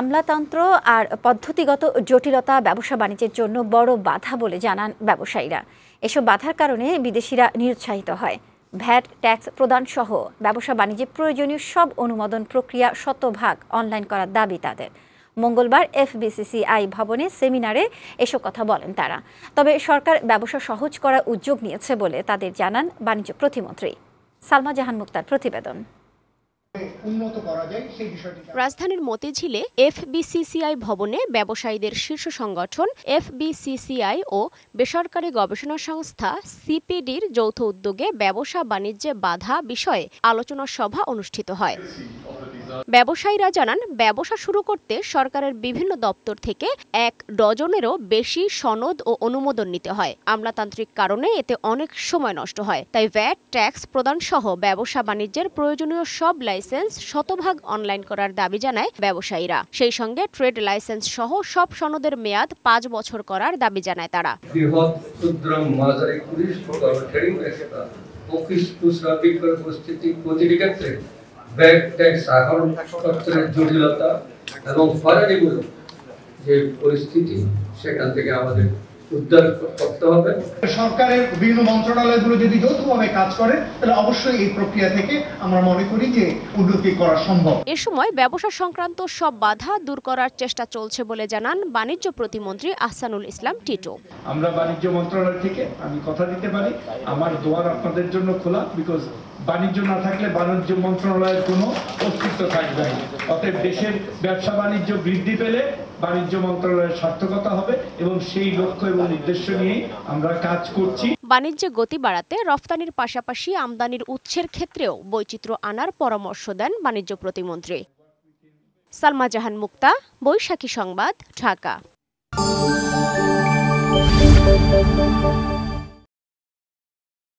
আমলাতন্ত্র আর পদ্ধতিগত জটিলতা ব্যবসা বাণিজ্যের জন্য বড় বাধা বলে জানান ব্যবসায়ীরা এসব বাধার কারণে বিদেশিরা নিরুৎসাহিত হয় ভ্যাট ট্যাক্স প্রদান সহ ব্যবসা বাণিজ্যে প্রয়োজনীয় সব অনুমোদন প্রক্রিয়া শতভাগ অনলাইন করার দাবি তাদের মঙ্গলবার এফবিসিসিআই ভবনে সেমিনারে এসব কথা বলেন তারা তবে সরকার ব্যবসা সহজ করার উদ্যোগ নিয়েছে বলে তাদের জানান বাণিজ্য প্রতিমন্ত্রী সালমা জাহান মুক্তার প্রতিবেদন রাজধানীর মতিঝিলে এফবিসিসিআই ভবনে ব্যবসায়ীদের শীর্ষ সংগঠন এফবিসিসিআই ও বেসরকারি গবেষণা সংস্থা সিপিডির যৌথ উদ্যোগে ব্যবসা বাণিজ্যে বাধা বিষয়ে আলোচনা সভা অনুষ্ঠিত হয় ব্যবসায়ীরা জানান ব্যবসা শুরু করতে সরকারের বিভিন্ন দপ্তর থেকে এক ডজনেরও বেশি সনদ ও অনুমোদন নিতে হয় আমলাতান্ত্রিক কারণে এতে অনেক সময় নষ্ট হয় তাই ভ্যাট ট্যাক্স প্রদান সহ ব্যবসা বাণিজ্যের প্রয়োজনীয় সব লাইসেন্স শতভাগ অনলাইন করার দাবি জানায় ব্যবসায়ীরা সেই সঙ্গে ট্রেড লাইসেন্স সহ সব সনদের মেয়াদ পাঁচ বছর করার দাবি জানায় তারা অফিস খুচরা বিক্রয় উপস্থিতি প্রতিটি ক্ষেত্রে ব্যাংক ট্যাক্স জটিলতা এবং যে পরিস্থিতি সেখান থেকে আমাদের উদ্ধার করতে হবে সরকারের বিভিন্ন মন্ত্রণালয়গুলো যদি যৌথভাবে কাজ করে তাহলে অবশ্যই এই প্রক্রিয়া থেকে আমরা মনে করি যে উন্নতি করা সম্ভব এ সময় ব্যবসা সংক্রান্ত সব বাধা দূর করার চেষ্টা চলছে বলে জানান বাণিজ্য প্রতিমন্ত্রী আহসানুল ইসলাম টিটো আমরা বাণিজ্য মন্ত্রণালয় থেকে আমি কথা দিতে পারি আমার দোয়ার আপনাদের জন্য খোলা বিকজ বাণিজ্য না থাকলে বাণিজ্য মন্ত্রণালয়ের কোনো অস্তিত্ব থাকবে অতএব দেশের ব্যবসা বাণিজ্য বৃদ্ধি পেলে বাণিজ্য মন্ত্রণালয়ের সার্থকতা হবে এবং সেই লক্ষ্য এবং উদ্দেশ্য নিয়েই আমরা কাজ করছি বাণিজ্য গতি বাড়াতে রফতানির পাশাপাশি আমদানির উৎসের ক্ষেত্রেও বৈচিত্র্য আনার পরামর্শ দেন বাণিজ্য প্রতিমন্ত্রী সালমা জাহান মুক্তা বৈশাখী সংবাদ ঢাকা